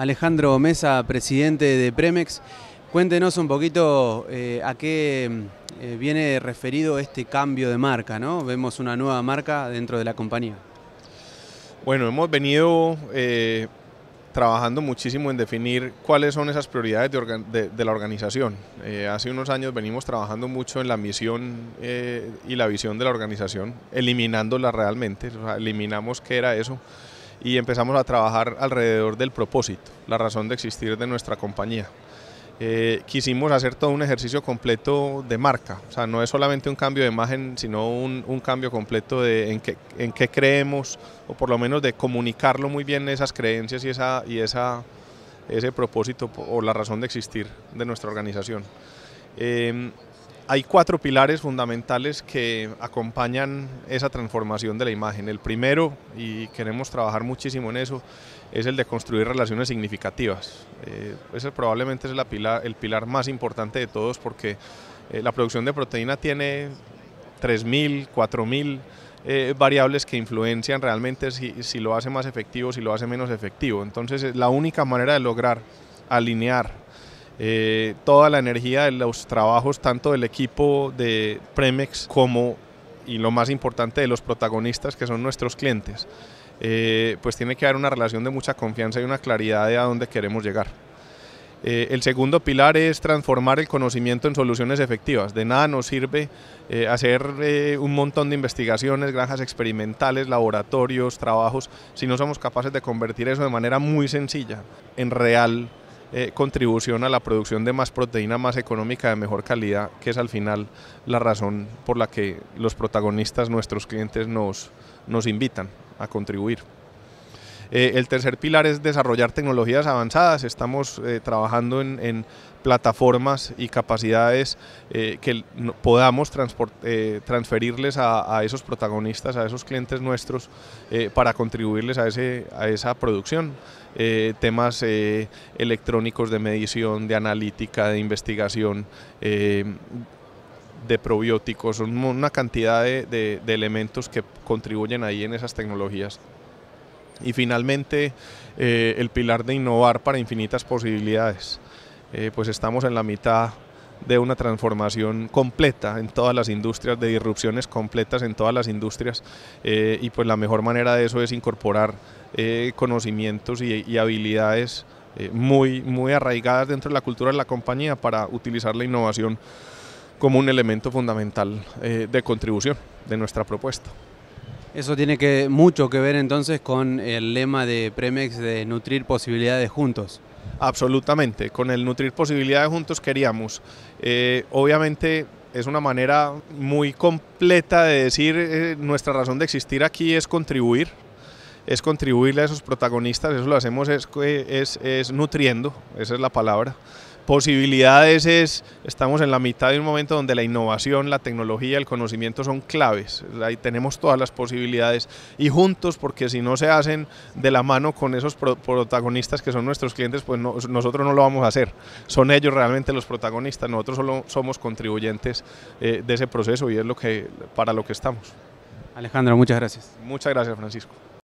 Alejandro Mesa, presidente de Premex. Cuéntenos un poquito eh, a qué eh, viene referido este cambio de marca, ¿no? Vemos una nueva marca dentro de la compañía. Bueno, hemos venido eh, trabajando muchísimo en definir cuáles son esas prioridades de, la organización. hace unos años venimos trabajando mucho en la misión y la visión de la organización, eliminándola realmente, eliminamos qué era eso y empezamos a trabajar alrededor del propósito, la razón de existir de nuestra compañía. Eh, quisimos hacer todo un ejercicio completo de marca, o sea, no es solamente un cambio de imagen, sino un, cambio completo de en qué, creemos, o por lo menos de comunicarlo muy bien esas creencias y, esa, y esa, ese propósito o la razón de existir de nuestra organización. Em, hay cuatro pilares fundamentales que acompañan esa transformación de la imagen. El primero, y queremos trabajar muchísimo en eso, es el de construir relaciones significativas. Eh, ese probablemente es la pilar, el pilar más importante de todos porque eh, la producción de proteína tiene 3.000, 4.000 eh, variables que influencian realmente si, si lo hace más efectivo, si lo hace menos efectivo. Entonces la única manera de lograr alinear eh, toda la energía de los trabajos, tanto del equipo de Premex como, y lo más importante, de los protagonistas que son nuestros clientes. Eh, pues tiene que haber una relación de mucha confianza y una claridad de a dónde queremos llegar. Eh, el segundo pilar es transformar el conocimiento en soluciones efectivas. De nada nos sirve hacer un montón de investigaciones, granjas experimentales, laboratorios, trabajos, si no somos capaces de convertir eso de manera muy sencilla en real eh, contribución a la producción de más proteína, más económica, de mejor calidad, que es al final la razón por la que los protagonistas, nuestros clientes, nos invitan a contribuir. Eh, el tercer pilar es desarrollar tecnologías avanzadas. Estamos eh, trabajando en, plataformas y capacidades eh, que podamos transferirles a, esos protagonistas, a esos clientes nuestros, para contribuirles a, esa producción. temas electrónicos de medición, de analítica, de investigación de probióticos, son una cantidad de, elementos que contribuyen ahí en esas tecnologías. Y finalmente, eh, el pilar de innovar para infinitas posibilidades. Eh, pues estamos en la mitad de una transformación completa en todas las industrias, de disrupciones completas en todas las industrias. Eh, y pues la mejor manera de eso es incorporar conocimientos y, habilidades muy, muy arraigadas dentro de la cultura de la compañía para utilizar la innovación como un elemento fundamental de contribución de nuestra propuesta. Eso tiene que, mucho que ver entonces con el lema de Premex de nutrir posibilidades juntos. Absolutamente, con el nutrir posibilidades juntos queríamos. Eh, obviamente es una manera muy completa de decir eh, nuestra razón de existir aquí es contribuir, es contribuirle a esos protagonistas, eso lo hacemos es, eh, es nutriendo, esa es la palabra posibilidades es, estamos en la mitad de un momento donde la innovación, la tecnología, el conocimiento son claves. Ahí tenemos todas las posibilidades y juntos, porque si no se hacen de la mano con esos protagonistas que son nuestros clientes, pues nosotros no lo vamos a hacer. Son ellos realmente los protagonistas, nosotros solo somos contribuyentes eh, de ese proceso y es lo que, para lo que estamos. Alejandro, muchas gracias. Muchas gracias, Francisco.